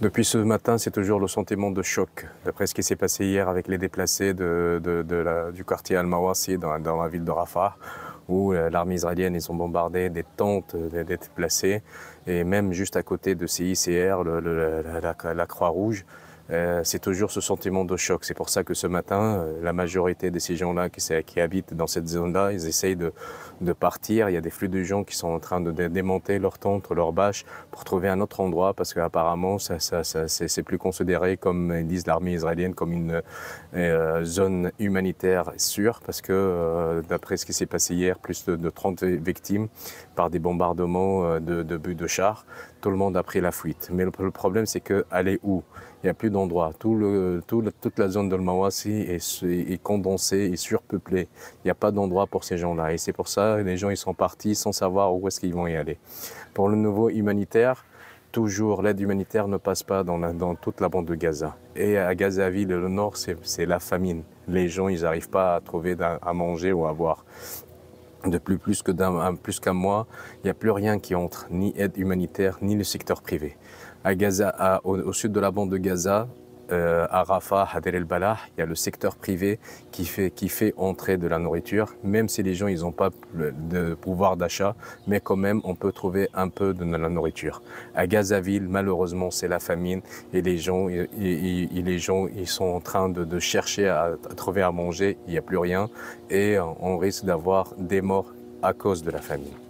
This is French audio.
Depuis ce matin, c'est toujours le sentiment de choc, d'après ce qui s'est passé hier avec les déplacés du quartier Al-Mawasi dans, la ville de Rafah, où euh, l'armée israélienne, ils ont bombardé des tentes des, déplacés, et même juste à côté de CICR, la Croix-Rouge, euh, c'est toujours ce sentiment de choc. C'est pour ça que ce matin, euh, la majorité de ces gens-là qui, habitent dans cette zone-là, ils essayent de, partir. Il y a des flux de gens qui sont en train de démonter leur tente, leur bâche, pour trouver un autre endroit, parce qu'apparemment, c'est plus considéré, comme disent l'armée israélienne, comme une euh, zone humanitaire sûre, parce que d'après ce qui s'est passé hier, plus de, 30 victimes par des bombardements de, buts de chars. Tout le monde a pris la fuite. Mais le, problème, c'est que aller où Il a plus tout le, toute la zone de Mawasi est, est, condensée et surpeuplée. Il n'y a pas d'endroit pour ces gens-là. Et c'est pour ça que les gens ils sont partis sans savoir où est-ce qu'ils vont y aller. Pour le nouveau humanitaire, toujours l'aide humanitaire ne passe pas dans, dans, toute la bande de Gaza. Et à Gaza-Ville, le nord, c'est la famine. Les gens, ils n'arrivent pas à trouver à manger ou à boire de plus qu'un mois, il n'y a plus rien qui entre, ni aide humanitaire, ni le secteur privé. À Gaza, au sud de la bande de Gaza, euh, à Rafah, à el Balah, il y a le secteur privé qui fait, qui fait entrer de la nourriture, même si les gens ils n'ont pas de pouvoir d'achat, mais quand même on peut trouver un peu de la nourriture. À Gazaville, malheureusement, c'est la famine et les gens, les gens ils sont en train de, chercher à, à, trouver à manger, il n'y a plus rien et on risque d'avoir des morts à cause de la famine.